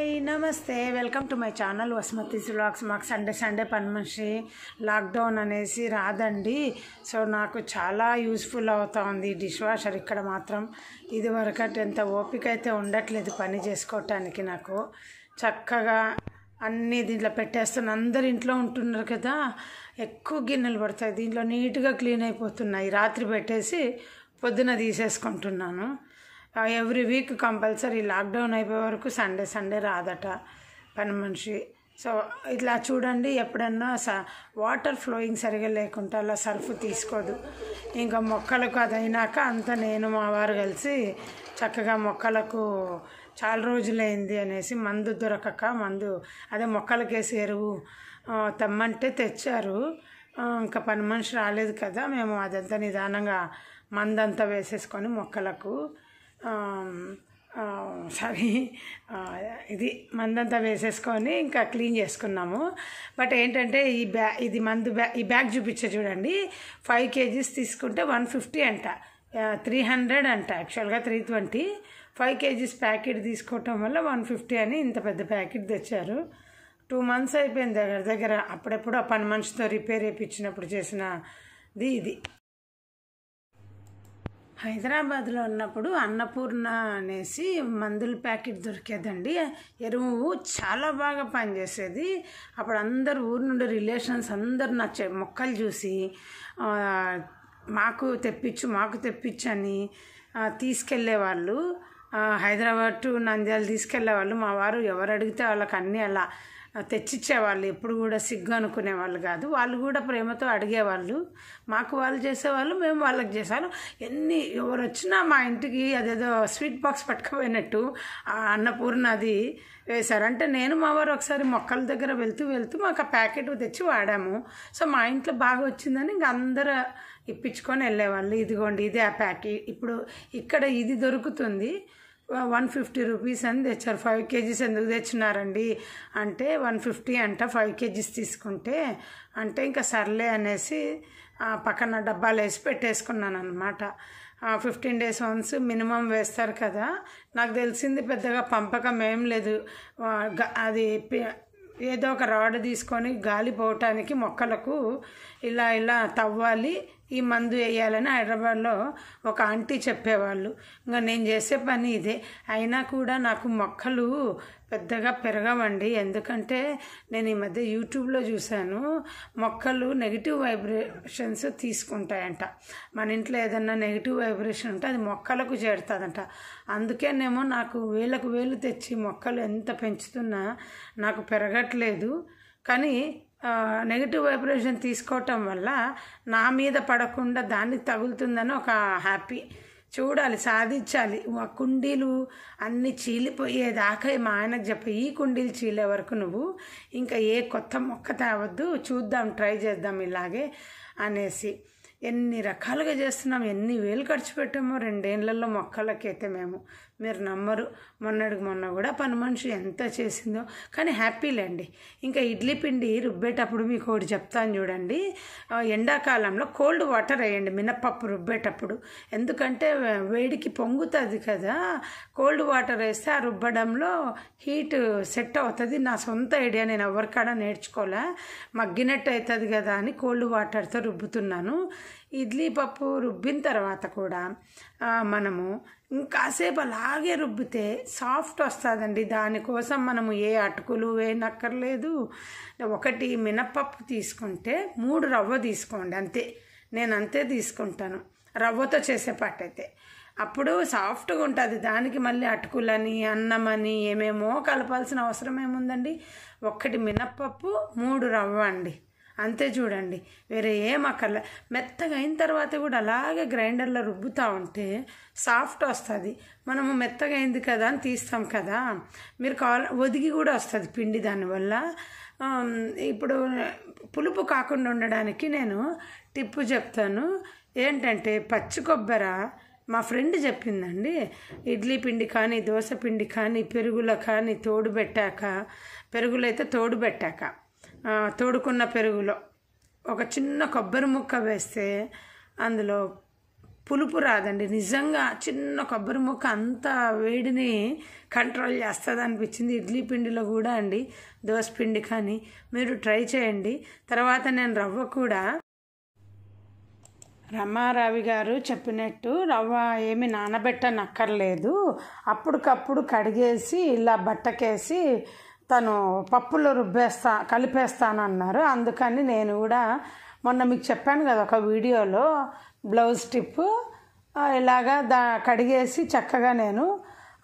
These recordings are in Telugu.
హాయ్ నమస్తే welcome to my channel Vasumathi vlogs మాకు సండే సండే పన్మశ్రీ లాక్డౌన్ అనేసి రాదండి సో నాకు చాలా యూస్ఫుల్ ఉంది డిష్ వాషర్ ఇక్కడ మాత్రం ఇదివరకటి ఎంత ఓపిక అయితే ఉండట్లేదు పని చేసుకోవటానికి నాకు చక్కగా అన్నీ దీంట్లో పెట్టేస్తున్న అందరు ఇంట్లో ఉంటున్నారు కదా ఎక్కువ గిన్నెలు పడతాయి దీంట్లో నీట్గా క్లీన్ అయిపోతున్నాయి రాత్రి పెట్టేసి పొద్దున తీసేసుకుంటున్నాను ఎవ్రీ వీక్ కంపల్సరీ లాక్డౌన్ అయిపోయే వరకు సండే సండే రాదట పని మనిషి సో ఇట్లా చూడండి ఎప్పుడన్నా స వాటర్ ఫ్లోయింగ్ సరిగా లేకుంటే అలా సర్ఫ్ తీసుకోదు ఇంకా మొక్కలకు అదైనాక అంత నేను మా వారు కలిసి చక్కగా మొక్కలకు చాలా రోజులైంది అనేసి మందు దొరకక మందు అదే మొక్కలకేసి ఎరువు తెమ్మంటే తెచ్చారు ఇంకా పని మనిషి రాలేదు కదా మేము అదంతా నిదానంగా మందంతా వేసేసుకొని మొక్కలకు సారీ ఇది మందంతా వేసేసుకొని ఇంకా క్లీన్ చేసుకున్నాము బట్ ఏంటంటే ఈ బ్యా ఇది మందు బ్యా ఈ బ్యాగ్ చూపించే చూడండి ఫైవ్ కేజీస్ తీసుకుంటే వన్ ఫిఫ్టీ అంట త్రీ హండ్రెడ్ అంట యాక్చువల్గా three twenty five kgs packet తీసుకోవటం వల్ల వన్ ఫిఫ్టీ అని ఇంత పెద్ద ప్యాకెట్ తెచ్చారు టూ మంత్స్ అయిపోయింది దగ్గర దగ్గర అప్పుడెప్పుడు ఆ పని మనిషితో రిపేర్ వేయించినప్పుడు చేసినది ఇది హైదరాబాద్లో ఉన్నప్పుడు అన్నపూర్ణ అనేసి మందుల ప్యాకెట్ దొరికేదండి ఎరువు చాలా బాగా పనిచేసేది అప్పుడు అందరు ఊరు నుండి రిలేషన్స్ అందరు నచ్చే మొక్కలు చూసి మాకు తెప్పించు మాకు తెప్పించని అని తీసుకెళ్ళేవాళ్ళు హైదరాబాద్ టు నంద్యాల తీసుకెళ్ళేవాళ్ళు మా వారు ఎవరు అడిగితే వాళ్ళకి అన్నీ అలా తెచ్చిచ్చేవాళ్ళు ఎప్పుడు కూడా సిగ్గు అనుకునేవాళ్ళు కాదు వాళ్ళు కూడా ప్రేమతో అడిగేవాళ్ళు మాకు వాళ్ళు చేసేవాళ్ళు మేము వాళ్ళకి చేశాను ఎన్ని ఎవరు వచ్చినా మా ఇంటికి అదేదో స్వీట్ బాక్స్ పట్టుకుపోయినట్టు ఆ అన్నపూర్ణది వేశారు అంటే నేను మా వారు ఒకసారి మొక్కల దగ్గర వెళ్తూ వెళ్తూ మాకు ఆ ప్యాకెట్ తెచ్చి వాడాము సో మా ఇంట్లో బాగా వచ్చిందని ఇంక అందరూ ఇప్పించుకొని వెళ్ళేవాళ్ళు ఇదిగోండి ఇదే ఆ ప్యాకెట్ ఇప్పుడు ఇక్కడ ఇది దొరుకుతుంది వన్ ఫిఫ్టీ రూపీస్ అని తెచ్చారు ఫైవ్ కేజీస్ ఎందుకు తెచ్చినారండి అంటే వన్ ఫిఫ్టీ అంట ఫైవ్ కేజీస్ తీసుకుంటే అంటే ఇంకా సర్లే అనేసి పక్కన డబ్బాలు వేసి పెట్టేసుకున్నాను అనమాట ఫిఫ్టీన్ డేస్ వన్స్ మినిమం వేస్తారు కదా నాకు తెలిసింది పెద్దగా పంపకం ఏం లేదు అది ఏదో ఒక రాడ్ తీసుకొని గాలి పోవటానికి మొక్కలకు ఇలా ఇలా తవ్వాలి ఈ మందు వేయాలని హైదరాబాద్లో ఒక ఆంటీ చెప్పేవాళ్ళు ఇంకా నేను చేసే పని ఇదే అయినా కూడా నాకు మొక్కలు పెద్దగా పెరగవండి ఎందుకంటే నేను ఈ మధ్య యూట్యూబ్లో చూశాను మొక్కలు నెగిటివ్ వైబ్రేషన్స్ తీసుకుంటాయంట మన ఇంట్లో ఏదన్నా నెగిటివ్ వైబ్రేషన్ ఉంటే అది మొక్కలకు చేరుతుందంట అందుకేనేమో నాకు వేలకు వేలు తెచ్చి మొక్కలు ఎంత పెంచుతున్నా నాకు పెరగట్లేదు కానీ నెగిటివ్ వైబ్రేషన్ తీసుకోవటం వల్ల నా మీద పడకుండా దాన్ని తగులుతుందని ఒక హ్యాపీ చూడాలి సాధించాలి ఆ కుండీలు అన్నీ చీలిపోయేదాకా మా ఆయనకు చెప్పి ఈ కుండీలు చీలే వరకు నువ్వు ఇంకా ఏ కొత్త మొక్క తేవద్దు చూద్దాం ట్రై చేద్దాం ఇలాగే అనేసి ఎన్ని రకాలుగా చేస్తున్నాం ఎన్ని వేలు ఖర్చు పెట్టామో రెండేళ్లలో మొక్కలకైతే మేము మీరు నమ్మరు మొన్నటికి మొన్న కూడా పని మనిషి ఎంత చేసిందో కానీ హ్యాపీలేండి ఇంకా ఇడ్లీ పిండి రుబ్బేటప్పుడు మీకు ఒకటి చెప్తాను చూడండి ఎండాకాలంలో కోల్డ్ వాటర్ వేయండి మినప్పప్పు రుబ్బేటప్పుడు ఎందుకంటే వేడికి పొంగుతుంది కదా కోల్డ్ వాటర్ వేస్తే ఆ రుబ్బడంలో హీట్ సెట్ అవుతుంది నా సొంత ఐడియా నేను ఎవరికాడ నేర్చుకోలే మగ్గినట్టు అవుతుంది కదా అని కోల్డ్ వాటర్తో రుబ్బుతున్నాను ఇడ్లీ పప్పు రుబ్బిన తర్వాత కూడా మనము ఇంకాసేపు అలా అలాగే రుబ్బితే సాఫ్ట్ వస్తుందండి దానికోసం మనము ఏ అటుకులు వేయనక్కర్లేదు ఒకటి మినపప్పు తీసుకుంటే మూడు రవ్వ తీసుకోండి అంతే నేను అంతే తీసుకుంటాను రవ్వతో చేసే అయితే అప్పుడు సాఫ్ట్గా ఉంటుంది దానికి మళ్ళీ అటుకులని అన్నం అని ఏమేమో కలపాల్సిన అవసరం ఏముందండి ఒక్కటి మినపప్పు మూడు రవ్వ అండి అంతే చూడండి వేరే ఏం అక్కర్లే మెత్తగా అయిన తర్వాత కూడా అలాగే గ్రైండర్లో రుబ్బుతూ ఉంటే సాఫ్ట్ వస్తుంది మనము మెత్తగా అయింది కదా అని తీస్తాం కదా మీరు కాల్ ఒదిగి కూడా వస్తుంది పిండి దానివల్ల ఇప్పుడు పులుపు కాకుండా ఉండడానికి నేను టిప్పు చెప్తాను ఏంటంటే పచ్చి కొబ్బర మా ఫ్రెండ్ చెప్పిందండి ఇడ్లీ పిండి కానీ దోశ పిండి కానీ పెరుగులో కానీ తోడు పెట్టాక పెరుగులైతే తోడు పెట్టాక తోడుకున్న పెరుగులో ఒక చిన్న కొబ్బరి ముక్క వేస్తే అందులో పులుపు రాదండి నిజంగా చిన్న కొబ్బరి ముక్క అంత వేడిని కంట్రోల్ చేస్తుంది అనిపించింది ఇడ్లీ పిండిలో కూడా అండి దోశ పిండి కానీ మీరు ట్రై చేయండి తర్వాత నేను రవ్వ కూడా రమారావి గారు చెప్పినట్టు రవ్వ ఏమి నానబెట్టనక్కర్లేదు అప్పటికప్పుడు కడిగేసి ఇలా బట్టకేసి తను పప్పులో రుబ్బేస్తా కలిపేస్తానన్నారు అందుకని నేను కూడా మొన్న మీకు చెప్పాను కదా ఒక వీడియోలో బ్లౌజ్ టిప్ ఇలాగా దా కడిగేసి చక్కగా నేను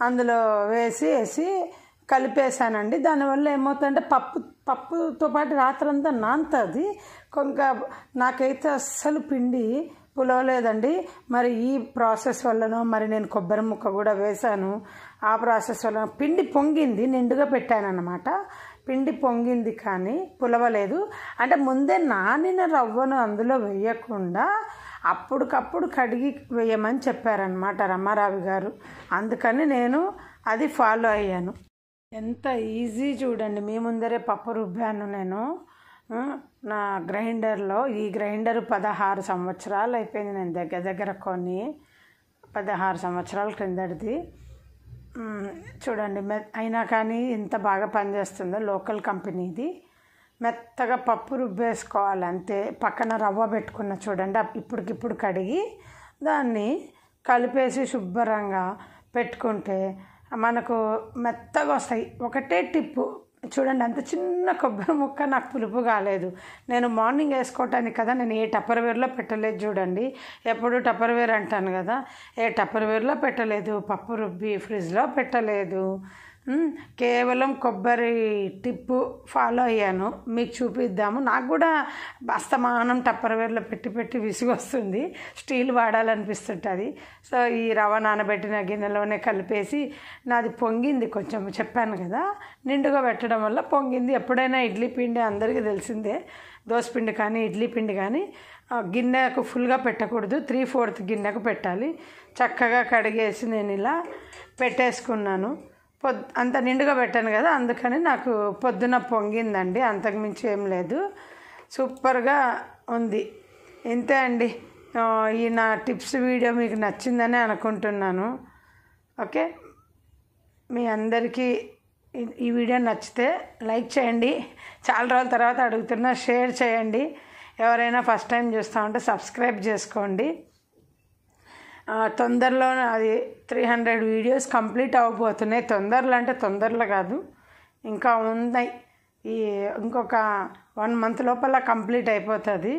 అందులో వేసి వేసి కలిపేశానండి దానివల్ల ఏమవుతుందంటే పప్పు పప్పుతో పాటు రాత్రంతా నాంతది కొంక నాకైతే అస్సలు పిండి పులవలేదండి మరి ఈ ప్రాసెస్ వల్లనో మరి నేను కొబ్బరి ముక్క కూడా వేశాను ఆ ప్రాసెస్ వల్ల పిండి పొంగింది నిండుగా అనమాట పిండి పొంగింది కానీ పులవలేదు అంటే ముందే నానిన రవ్వను అందులో వేయకుండా అప్పటికప్పుడు కడిగి వేయమని చెప్పారనమాట రమారావి గారు అందుకని నేను అది ఫాలో అయ్యాను ఎంత ఈజీ చూడండి మీ ముందరే పప్పు రుబ్బాను నేను నా గ్రైండర్లో ఈ గ్రైండర్ పదహారు సంవత్సరాలు అయిపోయింది నేను దగ్గర దగ్గర కొన్ని పదహారు సంవత్సరాల క్రిందటిది చూడండి మె అయినా కానీ ఇంత బాగా పనిచేస్తుందో లోకల్ కంపెనీది మెత్తగా పప్పు రుబ్బేసుకోవాలంటే అంతే పక్కన రవ్వ పెట్టుకున్న చూడండి ఇప్పటికిప్పుడు కడిగి దాన్ని కలిపేసి శుభ్రంగా పెట్టుకుంటే మనకు మెత్తగా వస్తాయి ఒకటే టిప్పు చూడండి అంత చిన్న కొబ్బరి ముక్క నాకు పులుపు కాలేదు నేను మార్నింగ్ వేసుకోవటానికి కదా నేను ఏ టప్పర్వేర్లో పెట్టలేదు చూడండి ఎప్పుడు టప్పర్వేర్ అంటాను కదా ఏ టప్పర్వేర్లో పెట్టలేదు పప్పు రుబ్బి ఫ్రిడ్జ్లో పెట్టలేదు కేవలం కొబ్బరి టిప్పు ఫాలో అయ్యాను మీకు చూపిద్దాము నాకు కూడా అస్తమానం టప్పర్వేర్లో పెట్టి పెట్టి విసుగొస్తుంది స్టీల్ వాడాలనిపిస్తుంటుంది సో ఈ రవ నానబెట్టిన గిన్నెలోనే కలిపేసి నాది పొంగింది కొంచెం చెప్పాను కదా నిండుగా పెట్టడం వల్ల పొంగింది ఎప్పుడైనా ఇడ్లీ పిండి అందరికీ తెలిసిందే దోశ పిండి కానీ ఇడ్లీ పిండి కానీ గిన్నెకు ఫుల్గా పెట్టకూడదు త్రీ ఫోర్త్ గిన్నెకు పెట్టాలి చక్కగా కడిగేసి నేను ఇలా పెట్టేసుకున్నాను పొద్ అంత నిండుగా పెట్టాను కదా అందుకని నాకు పొద్దున పొంగిందండి అంతకుమించి ఏం లేదు సూపర్గా ఉంది ఇంతే అండి ఈ నా టిప్స్ వీడియో మీకు నచ్చిందని అనుకుంటున్నాను ఓకే మీ అందరికీ ఈ వీడియో నచ్చితే లైక్ చేయండి చాలా రోజుల తర్వాత అడుగుతున్నా షేర్ చేయండి ఎవరైనా ఫస్ట్ టైం చూస్తూ ఉంటే సబ్స్క్రైబ్ చేసుకోండి తొందరలో అది త్రీ హండ్రెడ్ వీడియోస్ కంప్లీట్ అవ్వబోతున్నాయి తొందరలో అంటే తొందరలో కాదు ఇంకా ఉన్నాయి ఈ ఇంకొక వన్ మంత్ లోపల కంప్లీట్ అయిపోతుంది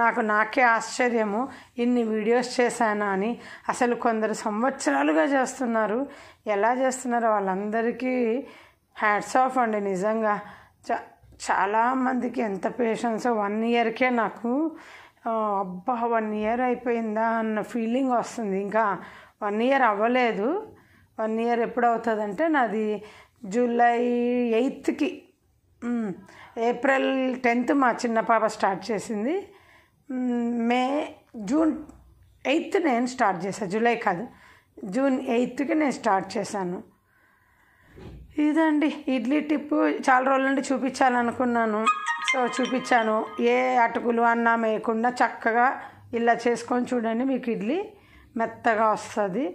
నాకు నాకే ఆశ్చర్యము ఇన్ని వీడియోస్ చేశానా అని అసలు కొందరు సంవత్సరాలుగా చేస్తున్నారు ఎలా చేస్తున్నారో వాళ్ళందరికీ హ్యాట్స్ ఆఫ్ అండి నిజంగా చాలా చాలామందికి ఎంత పేషెన్స్ వన్ ఇయర్కే నాకు అబ్బా వన్ ఇయర్ అయిపోయిందా అన్న ఫీలింగ్ వస్తుంది ఇంకా వన్ ఇయర్ అవ్వలేదు వన్ ఇయర్ ఎప్పుడవుతుందంటే నాది జూలై ఎయిత్కి ఏప్రిల్ టెన్త్ మా చిన్న పాప స్టార్ట్ చేసింది మే జూన్ ఎయిత్ నేను స్టార్ట్ చేశాను జూలై కాదు జూన్ ఎయిత్కి నేను స్టార్ట్ చేశాను ఇదండి ఇడ్లీ టిప్పు చాలా రోజుల నుండి చూపించాలనుకున్నాను సో చూపించాను ఏ అటుకులు అన్నా వేయకుండా చక్కగా ఇలా చేసుకొని చూడండి మీకు ఇడ్లీ మెత్తగా వస్తుంది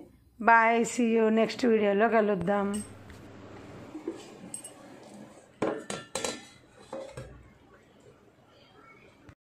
బాయ్ సీ నెక్స్ట్ వీడియోలో కలుద్దాం